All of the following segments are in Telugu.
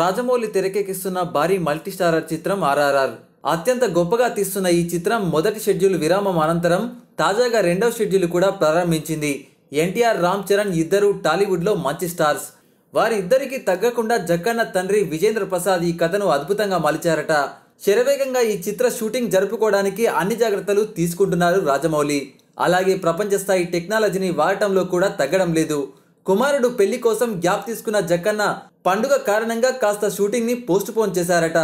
రాజమౌళి తెరకెక్కిస్తున్న భారీ మల్టీస్టారర్ చిత్రం ఆర్ఆర్ఆర్ అత్యంత గొప్పగా తీస్తున్న ఈ చిత్రం మొదటి షెడ్యూల్ విరామం అనంతరం తాజాగా రెండవ షెడ్యూల్ కూడా ప్రారంభించింది ఎన్టీఆర్ రామ్ చరణ్ ఇద్దరు టాలీవుడ్లో మంచి స్టార్స్ వారిద్దరికీ తగ్గకుండా జక్కన్న తండ్రి విజేంద్ర ప్రసాద్ ఈ కథను అద్భుతంగా మలిచారట శరవేగంగా ఈ చిత్ర షూటింగ్ జరుపుకోవడానికి అన్ని జాగ్రత్తలు తీసుకుంటున్నారు రాజమౌళి అలాగే ప్రపంచ స్థాయి టెక్నాలజీని వాడటంలో కూడా తగ్గడం లేదు కుమారుడు పెళ్లి కోసం గ్యాప్ తీసుకున్న జక్కన్న పండుగ కారణంగా కాస్త షూటింగ్ ని పోస్ట్ పోన్ చేశారట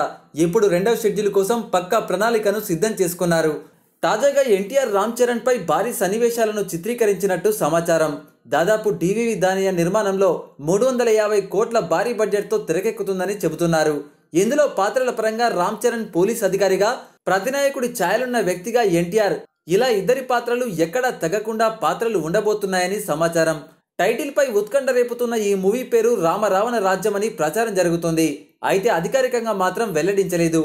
ఇప్పుడు రెండవ షెడ్యూల్ కోసం పక్కా ప్రణాళికను సిద్ధం చేసుకున్నారు తాజాగా ఎన్టీఆర్ రామ్ చరణ్ పై భారీ సన్నివేశాలను చిత్రీకరించినట్టు సమాచారం దాదాపు డివివి దానియ నిర్మాణంలో మూడు వందల యాభై కోట్ల భారీ బడ్జెట్తో తెరకెక్కుతుందని చెబుతున్నారు ఇందులో పాత్రల పరంగా రామ్ చరణ్ పోలీస్ అధికారిగా ప్రతినాయకుడి ఛాయలున్న వ్యక్తిగా ఎన్టీఆర్ ఇలా ఇద్దరి పాత్రలు ఎక్కడా తగ్గకుండా పాత్రలు ఉండబోతున్నాయని సమాచారం టైటిల్పై ఉత్కంఠ రేపుతున్న ఈ మూవీ పేరు రామరావణ రాజ్యమని ప్రచారం జరుగుతుంది అయితే అధికారికంగా మాత్రం వెల్లడించలేదు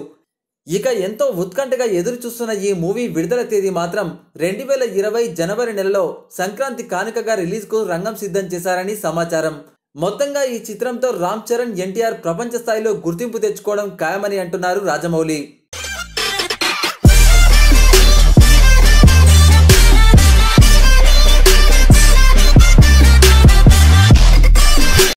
ఇక ఎంతో ఉత్కంఠగా ఎదురు చూస్తున్న ఈ మూవీ విడుదల తేదీ మాత్రం రెండు వేల ఇరవై జనవరి నెలలో సంక్రాంతి కానుకగా రిలీజ్కు రంగం సిద్ధం చేశారని సమాచారం మొత్తంగా ఈ చిత్రంతో రామ్ చరణ్ ఎన్టీఆర్ ప్రపంచ స్థాయిలో గుర్తింపు తెచ్చుకోవడం ఖాయమని అంటున్నారు రాజమౌళి